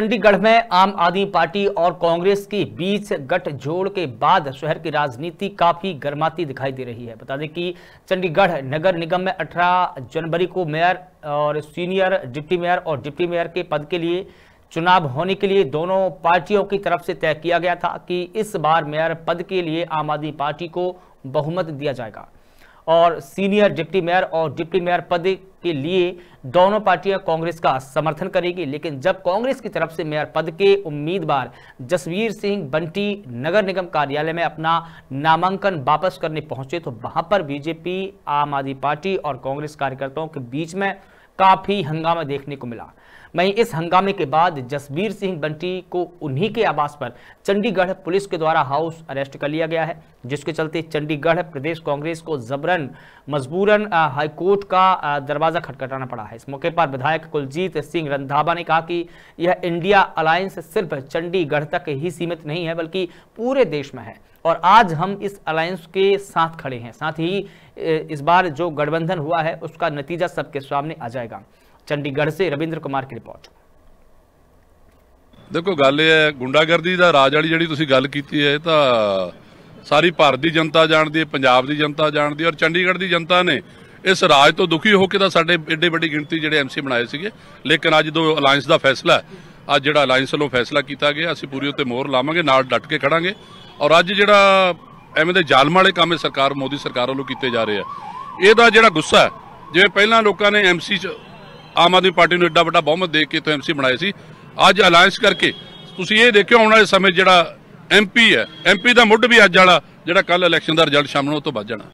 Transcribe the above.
चंडीगढ़ में आम आदमी पार्टी और कांग्रेस के बीच गठजोड़ के बाद शहर की राजनीति काफी गर्माती दिखाई दे रही है बता दें कि चंडीगढ़ नगर निगम में 18 जनवरी को मेयर और सीनियर डिप्टी मेयर और डिप्टी मेयर के पद के लिए चुनाव होने के लिए दोनों पार्टियों की तरफ से तय किया गया था कि इस बार मेयर पद के लिए आम आदमी पार्टी को बहुमत दिया जाएगा और सीनियर डिप्टी मेयर और डिप्टी मेयर पद के लिए दोनों पार्टियां कांग्रेस का समर्थन करेगी लेकिन जब कांग्रेस की तरफ से मेयर पद के उम्मीदवार जसवीर सिंह बंटी नगर निगम कार्यालय में अपना नामांकन वापस करने पहुंचे तो वहां पर बीजेपी आम आदमी पार्टी और कांग्रेस कार्यकर्ताओं के बीच में काफी हंगामा देखने को मिला वहीं इस हंगामे के बाद जसबीर सिंह बंटी को उन्हीं के आवास पर चंडीगढ़ पुलिस के द्वारा हाउस अरेस्ट कर लिया गया है जिसके चलते चंडीगढ़ प्रदेश कांग्रेस को जबरन मजबूरन हाईकोर्ट का दरवाज़ा खटखटाना पड़ा है इस मौके पर विधायक कुलजीत सिंह रंधावा ने कहा कि यह इंडिया अलायंस सिर्फ चंडीगढ़ तक ही सीमित नहीं है बल्कि पूरे देश में है और आज हम इस अलायंस के साथ खड़े हैं साथ ही इस बार जो गठबंधन हुआ है उसका नतीजा सबके सामने आ जाएगा ਚੰਡੀਗੜ੍ਹ ਸੇ ਰਵਿੰਦਰ ਕੁਮਾਰ ਕੀ ਰਿਪੋਰਟ ਦੇਖੋ ਗੱਲ ਇਹ ਹੈ ਗੁੰਡਾਗਰਦੀ ਦਾ ਰਾਜ ਵਾਲੀ ਜਿਹੜੀ ਤੁਸੀਂ ਗੱਲ ਕੀਤੀ ਹੈ ਇਹ ਤਾਂ ਸਾਰੀ ਭਾਰਤ ਦੀ ਜਨਤਾ ਜਾਣਦੀ ਹੈ ਪੰਜਾਬ ਦੀ ਜਨਤਾ ਜਾਣਦੀ ਹੈ ਔਰ ਚੰਡੀਗੜ੍ਹ ਦੀ ਜਨਤਾ ਨੇ ਇਸ ਰਾਜ ਤੋਂ ਦੁਖੀ ਹੋ ਕੇ ਤਾਂ ਸਾਡੇ ਏਡੇ ਵੱਡੀ ਗਿਣਤੀ ਜਿਹੜੇ ਐਮਸੀ ਬਣਾਏ ਸੀਗੇ ਲੇਕਿਨ ਅੱਜ ਦੋ ਅਲਾਈਅੰਸ ਦਾ ਫੈਸਲਾ ਅੱਜ ਜਿਹੜਾ ਅਲਾਈਅੰਸ ਵੱਲੋਂ ਫੈਸਲਾ ਕੀਤਾ ਗਿਆ ਅਸੀਂ ਪੂਰੀ ਉੱਤੇ ਮੋਹਰ ਲਾਵਾਂਗੇ ਨਾਲ ਡਟ ਕੇ ਖੜਾਂਗੇ ਔਰ ਅੱਜ ਜਿਹੜਾ ਐਵੇਂ ਦੇ ਜ਼ਾਲਮ ਵਾਲੇ ਕੰਮ ਸਰਕਾਰ ਮੋਦੀ ਸਰਕਾਰ ਵੱਲੋਂ ਕੀਤੇ ਜਾ ਰਹੇ ਆ ਇਹਦਾ ਜਿਹੜਾ ਗੁੱਸਾ ਜਿਵੇਂ ਪਹਿਲਾਂ ਲੋਕਾਂ ਨੇ ਐਮਸੀ ਚ ਆਮ ਆਦਮੀ ਪਾਰਟੀ ਨੂੰ ਐਡਾ ਵੱਡਾ ਬਹੁਮਤ ਦੇ ਕੇ ਤੋਂ ਐਮਸੀ ਬਣਾਏ ਸੀ ਅੱਜ ਅਲਾਈਅੰਸ ਕਰਕੇ ਤੁਸੀਂ ਇਹ ਦੇਖਿਓ ਆਉਣ ਵਾਲੇ ਸਮੇਂ ਜਿਹੜਾ ਐਮਪੀ ਹੈ ਐਮਪੀ ਦਾ ਮੁੱਢ ਵੀ ਅੱਜ ਵਾਲਾ ਜਿਹੜਾ ਕੱਲ ਇਲੈਕਸ਼ਨ ਦਾ ਰਿਜ਼ਲਟ ਸ਼ਾਮ ਨੂੰ ਉਹ ਤੋਂ ਵੱਜਣਾ ਜਾਣਾ